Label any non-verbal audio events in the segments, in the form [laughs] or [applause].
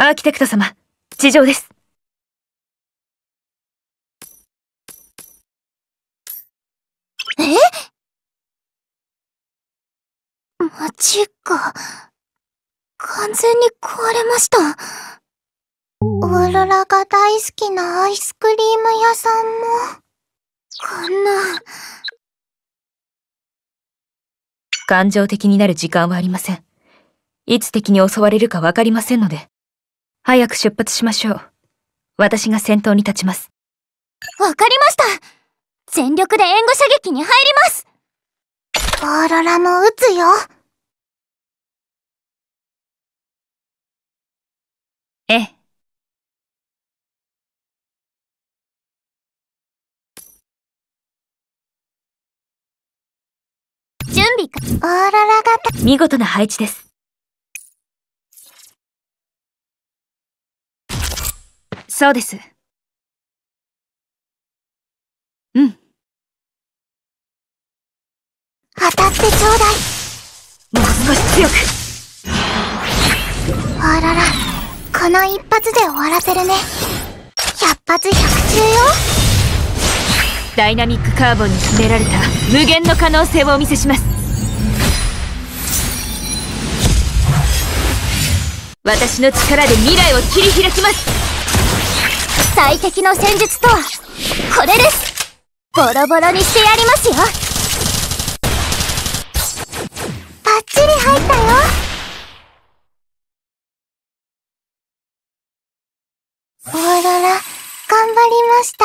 アーキテクト様、地上です。えっか。完全に壊れました。オーロラが大好きなアイスクリーム屋さんも、こんな。感情的になる時間はありません。いつ敵に襲われるかわかりませんので。早く出発しましょう。私が先頭に立ちます。わかりました全力で援護射撃に入りますオーロラも撃つよ。ええ。準備か。オーロラ型。見事な配置です。そうです。うん。当たってちょうだい。もう少し強く。あらら、この一発で終わらせるね。百発百中よ。ダイナミックカーボンに秘められた無限の可能性をお見せします。私の力で未来を切り開きます最適の戦術とはこれですボロボロにしてやりますよバッチリ入ったよオーロラ頑張りました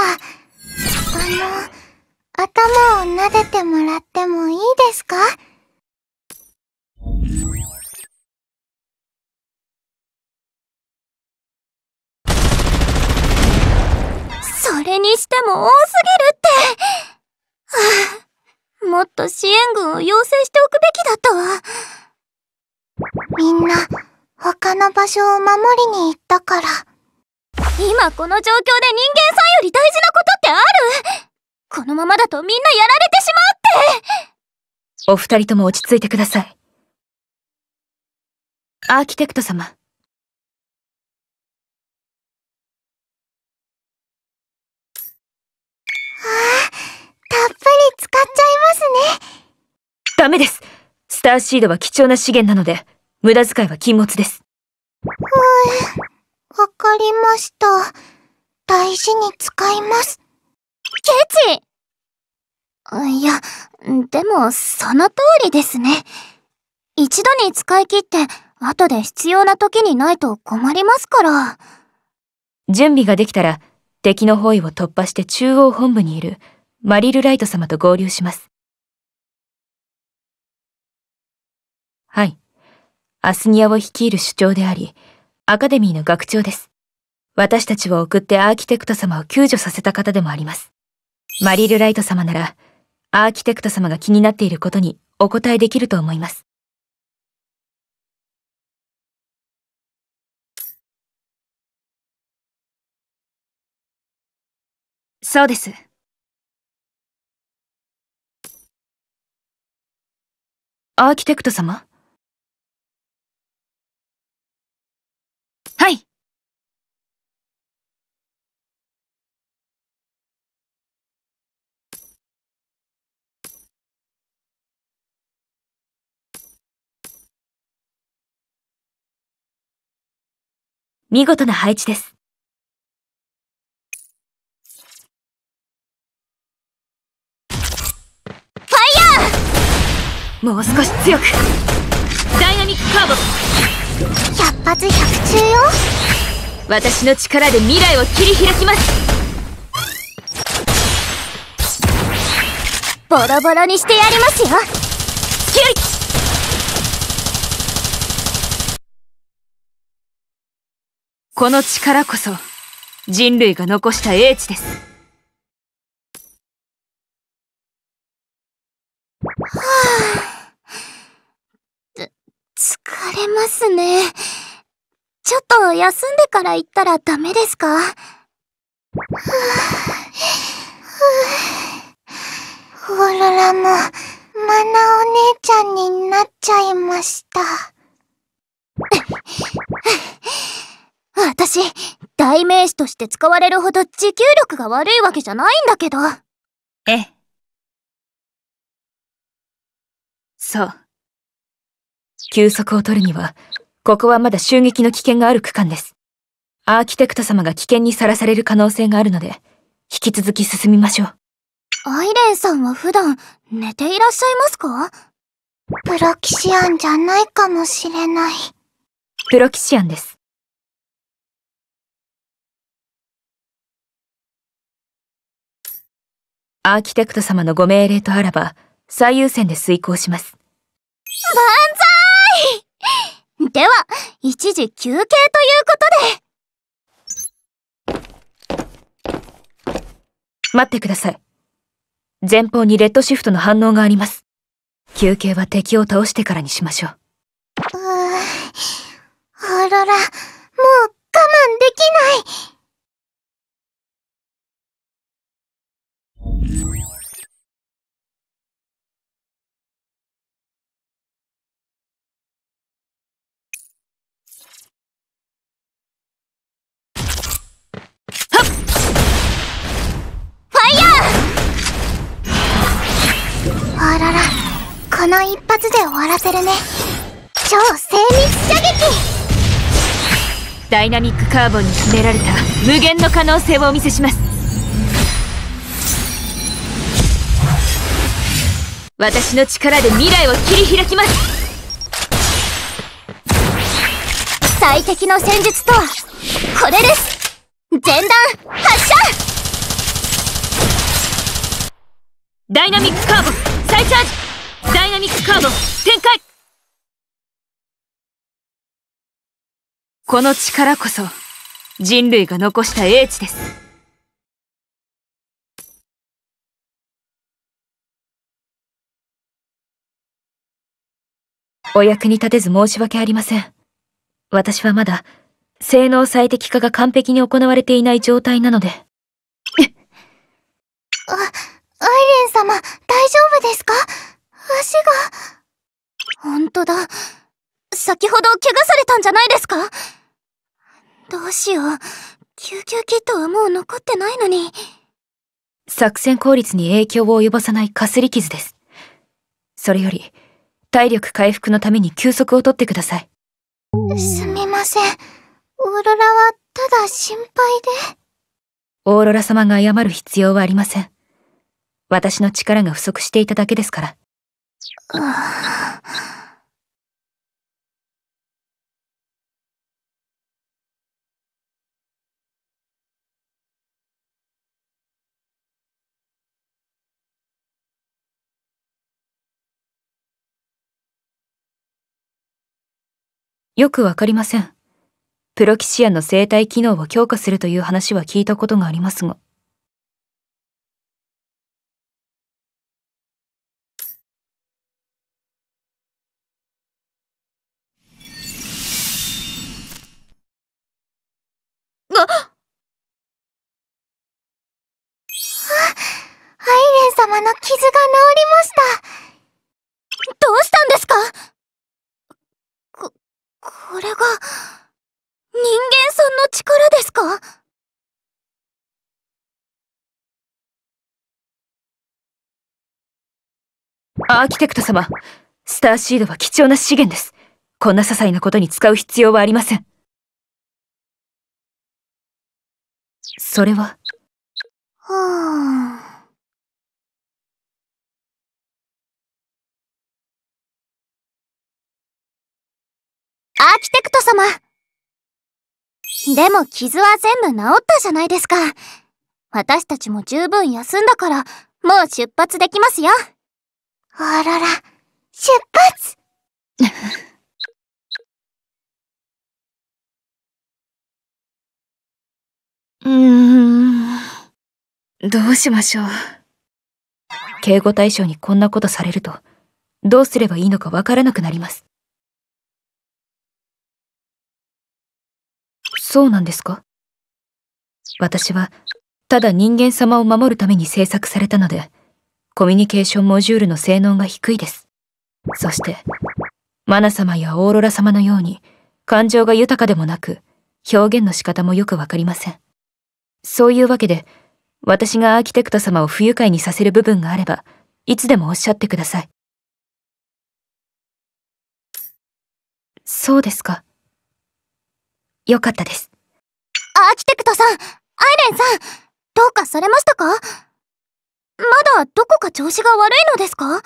あの頭を撫でてもらってもいいですかそれにしても多すぎるって。はあ、もっと支援軍を要請しておくべきだったわ。みんな、他の場所を守りに行ったから。今この状況で人間さんより大事なことってあるこのままだとみんなやられてしまうってお二人とも落ち着いてください。アーキテクト様。ターシードは貴重な資源なので、無駄遣いは禁物です。はい。わかりました。大事に使います。ケチいや、でも、その通りですね。一度に使い切って、後で必要な時にないと困りますから。準備ができたら、敵の包囲を突破して中央本部にいるマリル・ライト様と合流します。はい。アスニアを率いる首長であり、アカデミーの学長です。私たちを送ってアーキテクト様を救助させた方でもあります。マリル・ライト様なら、アーキテクト様が気になっていることにお答えできると思います。そうです。アーキテクト様見事な配置です。ファイヤーもう少し強くダイナミックカーボ100発100中よ私の力で未来を切り開きますボロボロにしてやりますよキュイこの力こそ人類が残した英知です。はあ、つ、疲れますね。ちょっと休んでから行ったらダメですかはあ、はあ、オーロラも、マナお姉ちゃんになっちゃいました。私、代名詞として使われるほど持久力が悪いわけじゃないんだけど。ええ。そう。休息を取るには、ここはまだ襲撃の危険がある区間です。アーキテクト様が危険にさらされる可能性があるので、引き続き進みましょう。アイレンさんは普段、寝ていらっしゃいますかプロキシアンじゃないかもしれない。プロキシアンです。アーキテクト様のご命令とあらば、最優先で遂行します。万歳では、一時休憩ということで。待ってください。前方にレッドシフトの反応があります。休憩は敵を倒してからにしましょう。うーん、オーロラ、もう我慢できない。この一発で終わらせるね超精密射撃ダイナミックカーボンに秘められた無限の可能性をお見せします私の力で未来を切り開きます最適の戦術とはこれです前段発射ダイナミックカーボ再チャージダイナミックカーボ展開この力こそ人類が残した英知ですお役に立てず申し訳ありません。私はまだ、性能最適化が完璧に行われていない状態なので。あ、アイレン様、大丈夫ですか足が。ほんとだ。先ほど怪我されたんじゃないですかどうしよう。救急キットはもう残ってないのに。作戦効率に影響を及ぼさないかすり傷です。それより、体力回復のために休息をとってください。すみません。オーロラはただ心配で。オーロラ様が謝る必要はありません。私の力が不足していただけですから。よくわかりません。プロキシアンの生体機能を強化するという話は聞いたことがありますが。アイレン様の傷が治りました。どうしたんですかこれが、人間さんの力ですかアーキテクト様、スターシードは貴重な資源です。こんな些細なことに使う必要はありません。それは。はあ。キテクト様でも傷は全部治ったじゃないですか。私たちも十分休んだから、もう出発できますよ。オーロラ、出発うーん、どうしましょう。警護対象にこんなことされると、どうすればいいのかわからなくなります。そうなんですか私は、ただ人間様を守るために制作されたので、コミュニケーションモジュールの性能が低いです。そして、マナ様やオーロラ様のように、感情が豊かでもなく、表現の仕方もよくわかりません。そういうわけで、私がアーキテクト様を不愉快にさせる部分があれば、いつでもおっしゃってください。そうですか。よかったです。アーキテクトさん、アイレンさん、どうかされましたかまだどこか調子が悪いのですか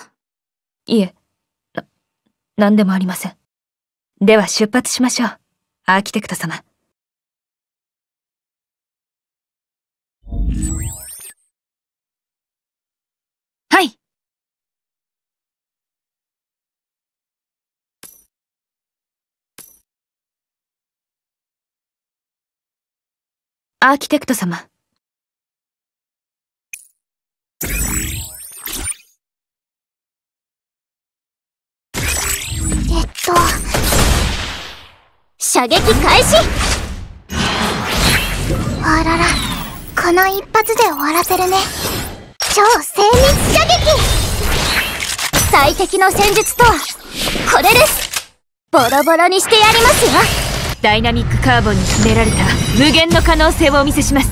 いえ、な、なんでもありません。では出発しましょう、アーキテクト様。アーキテクト様。えっと、射撃開始あらら、この一発で終わらせるね。超精密射撃最適の戦術とは、これですボロボロにしてやりますよダイナミックカーボンに秘められた無限の可能性をお見せします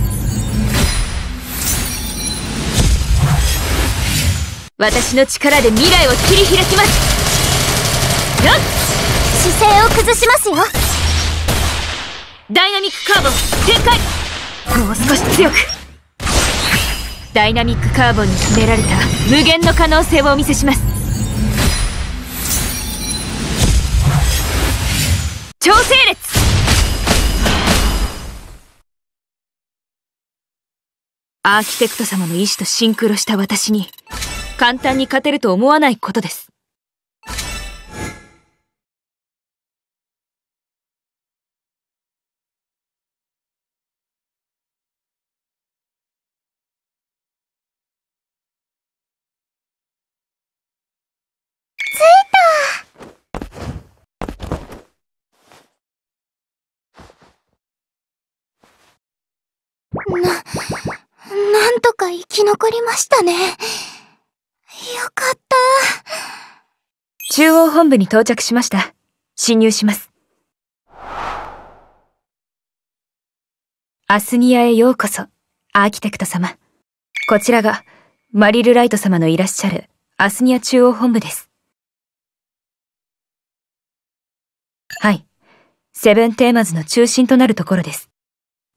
私の力で未来を切り開きますよン姿勢を崩しますよダイナミックカーボン展開もう少し強くダイナミックカーボンに秘められた無限の可能性をお見せします調整列アーキテクト様の意志とシンクロした私に簡単に勝てると思わないことですななんとか生き残りましたね。よかった。中央本部に到着しました。侵入します。アスニアへようこそ、アーキテクト様。こちらが、マリル・ライト様のいらっしゃる、アスニア中央本部です。はい。セブンテーマズの中心となるところです。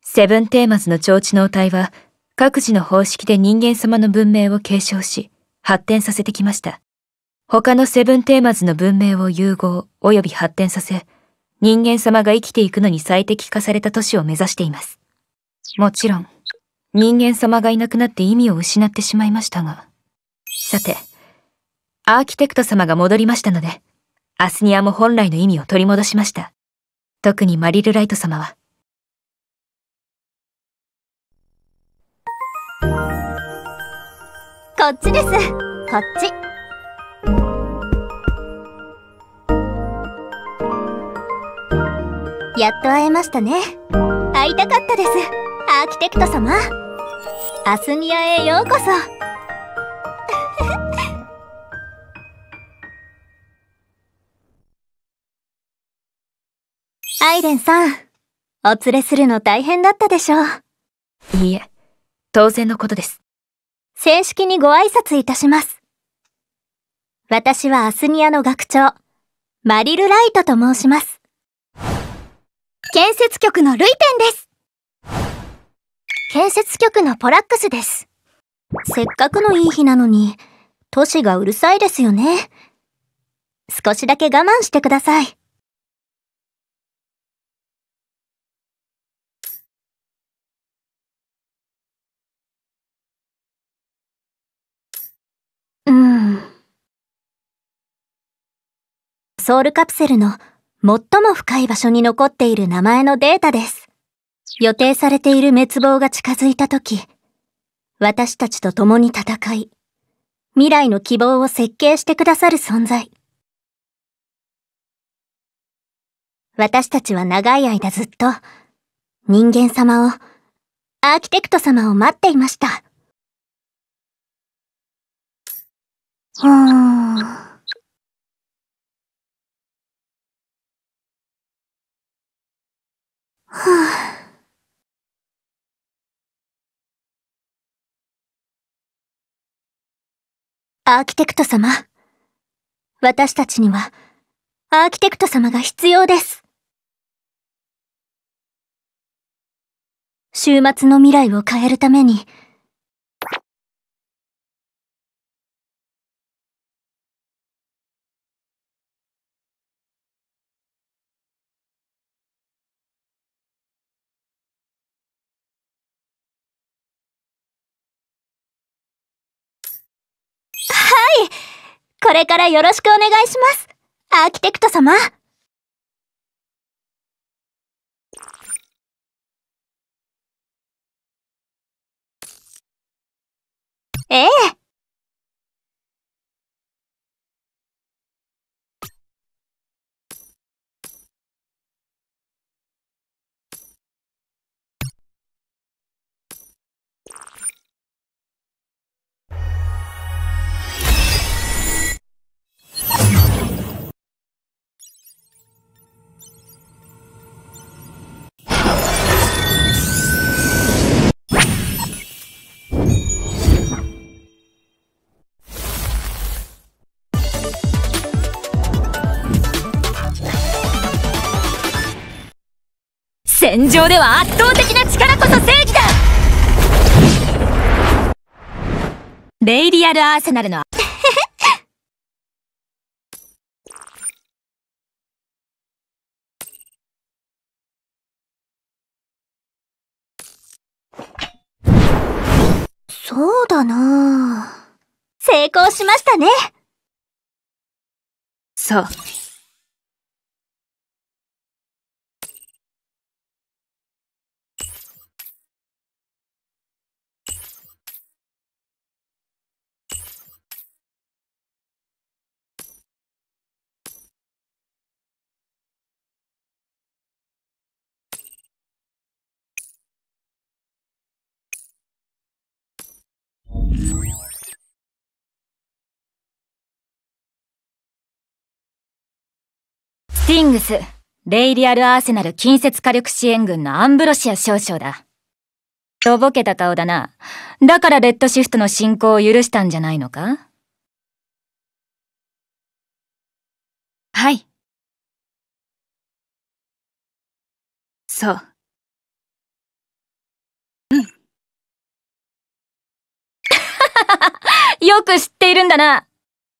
セブンテーマズの提灯のお体は、各自の方式で人間様の文明を継承し、発展させてきました。他のセブンテーマズの文明を融合及び発展させ、人間様が生きていくのに最適化された都市を目指しています。もちろん、人間様がいなくなって意味を失ってしまいましたが。さて、アーキテクト様が戻りましたので、アスニアも本来の意味を取り戻しました。特にマリル・ライト様は。こっちです。こっち。やっと会えましたね。会いたかったです。アーキテクト様。アスニアへようこそ。アイレンさん、お連れするの大変だったでしょう。いいえ、当然のことです。正式にご挨拶いたします。私はアスニアの学長、マリル・ライトと申します。建設局のルイペンです。建設局のポラックスです。せっかくのいい日なのに、都市がうるさいですよね。少しだけ我慢してください。ソウルカプセルの最も深い場所に残っている名前のデータです。予定されている滅亡が近づいた時、私たちと共に戦い、未来の希望を設計してくださる存在。私たちは長い間ずっと、人間様を、アーキテクト様を待っていました。はぁ。はあ、アーキテクト様。私たちには、アーキテクト様が必要です。週末の未来を変えるために、これからよろしくお願いします、アーキテクト様。ええ。戦場では圧倒的な力こそ正義だレイリアルアーセナルの [laughs] そうだな成功しましたねそうスティングス、レイリアル・アーセナル近接火力支援軍のアンブロシア少将だ。とぼけた顔だな。だからレッドシフトの進行を許したんじゃないのかはい。そう。うん。[laughs] よく知っているんだな。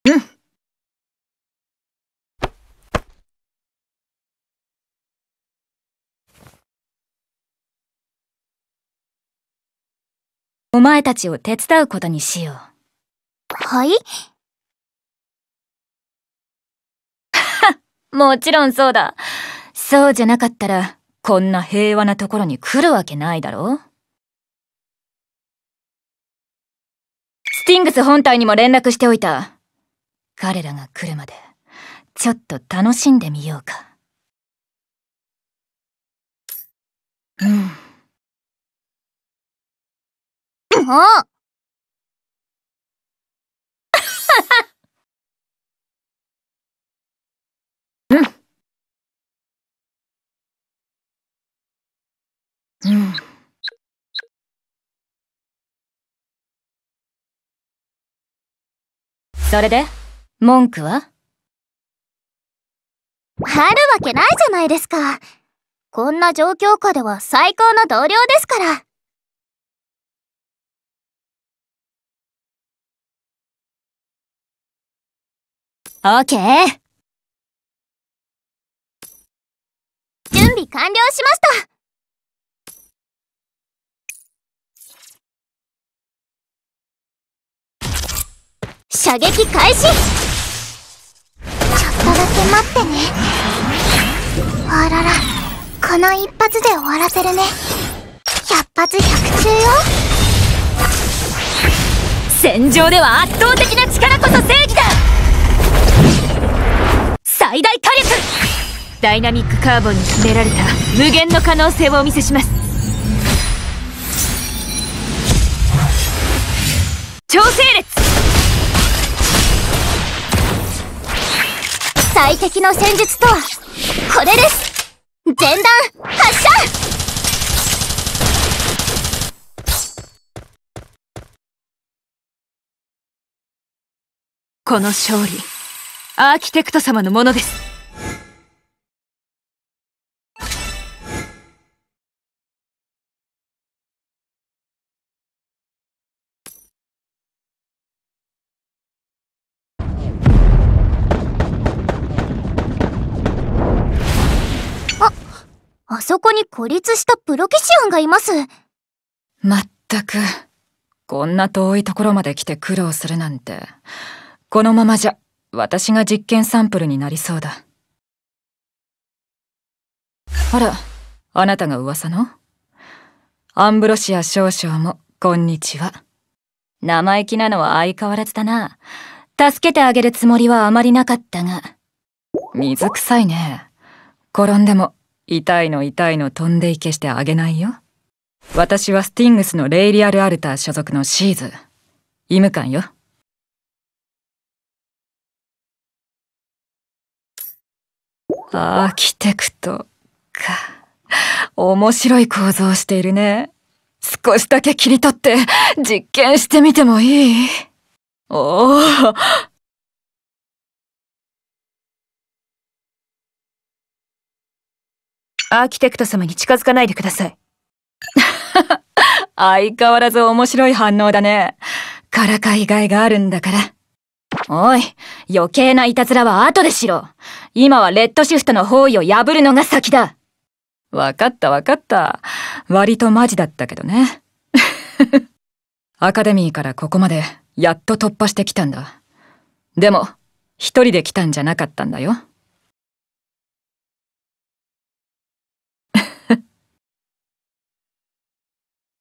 うん。お前たちを手伝うことにしよう。はい [laughs] もちろんそうだ。そうじゃなかったら、こんな平和なところに来るわけないだろスティングス本体にも連絡しておいた。彼らが来るまで、ちょっと楽しんでみようか。うん。もううん。それで文句はあるわけないじゃないですか。こんな状況下では最高の同僚ですから。オーケー準備完了しました射撃開始ちょっとだけ待ってねあららこの一発で終わらせるね100発100中よ戦場では圧倒的な力こそ正義だ最大火力ダイナミックカーボンに秘められた無限の可能性をお見せします調整列最適の戦術とはこれです前段発射この勝利アーキテクト様のものです。あそこに孤立したプロキシアンがいます。まったく、こんな遠いところまで来て苦労するなんて、このままじゃ私が実験サンプルになりそうだあらあなたが噂のアンブロシア少々もこんにちは生意気なのは相変わらずだな助けてあげるつもりはあまりなかったが水臭いね転んでも痛いの痛いの飛んでいけしてあげないよ私はスティングスのレイリアル・アルター所属のシーズ。医務官よ。アーキテクトか。面白い構造をしているね。少しだけ切り取って実験してみてもいいおおアーキテクト様に近づかないでください。[laughs] 相変わらず面白い反応だね。からかいがいがあるんだから。おい、余計ないたずらは後でしろ。今はレッドシフトの包囲を破るのが先だ。わかったわかった。割とマジだったけどね。[laughs] アカデミーからここまでやっと突破してきたんだ。でも、一人で来たんじゃなかったんだよ。[laughs]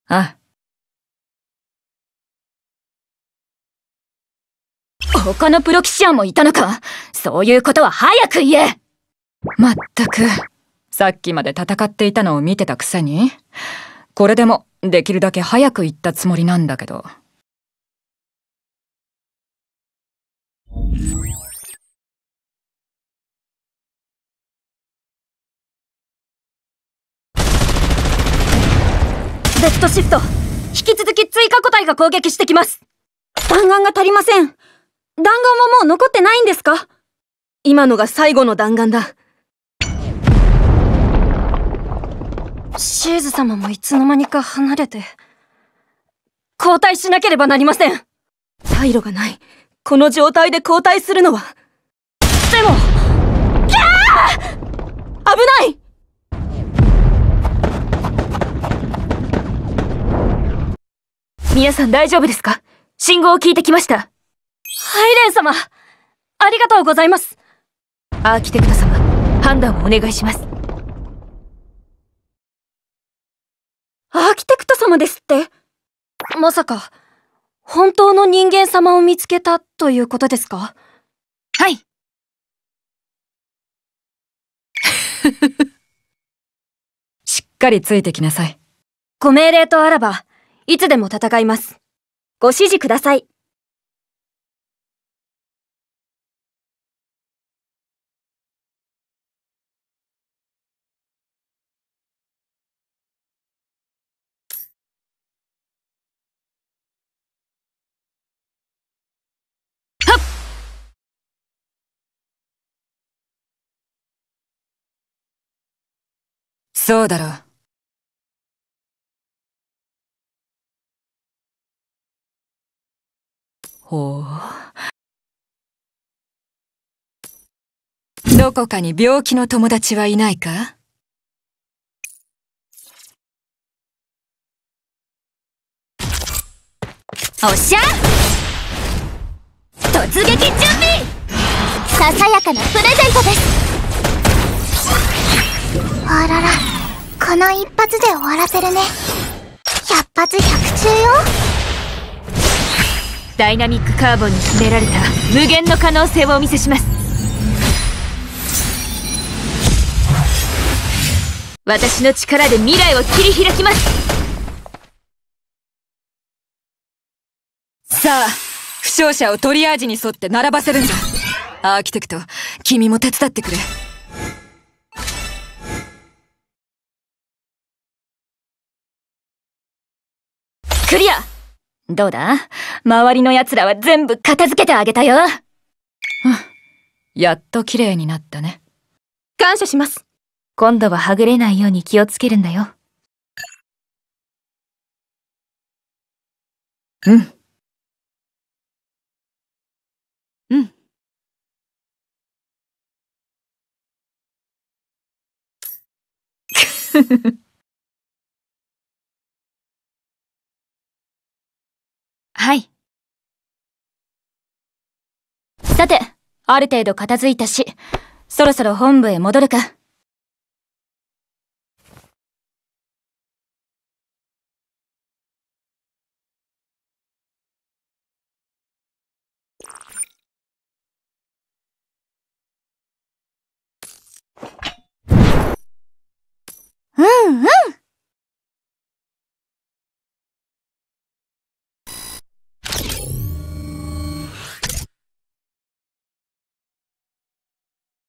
あ、他のプロキシアンもいたのかそういうことは早く言えまったく、さっきまで戦っていたのを見てたくせに、これでもできるだけ早く行ったつもりなんだけど。レッドシフト引き続き追加個体が攻撃してきます弾丸が足りません弾丸はもう残ってないんですか今のが最後の弾丸だ。シーズ様もいつの間にか離れて、交代しなければなりません退路がない。この状態で交代するのは。でもギャー危ない皆さん大丈夫ですか信号を聞いてきました。ハイレン様ありがとうございますアーキテクト様判断をお願いしますアーキテクト様ですってまさか本当の人間様を見つけたということですかはい [laughs] しっかりついてきなさいご命令とあらばいつでも戦いますご指示くださいそうだろう。ほう。どこかに病気の友達はいないかおっしゃ突撃準備ささやかなプレゼントですあららこの一発で終わらせるね百発百中よダイナミックカーボンに秘められた無限の可能性をお見せします私の力で未来を切り開きますさあ負傷者をトリアージに沿って並ばせるんだアーキテクト君も手伝ってくれクリアどうだ周りの奴らは全部片付けてあげたよ。やっと綺麗になったね。感謝します。今度ははぐれないように気をつけるんだよ。うん。うん。[laughs] はい。さて、ある程度片付いたし、そろそろ本部へ戻るか。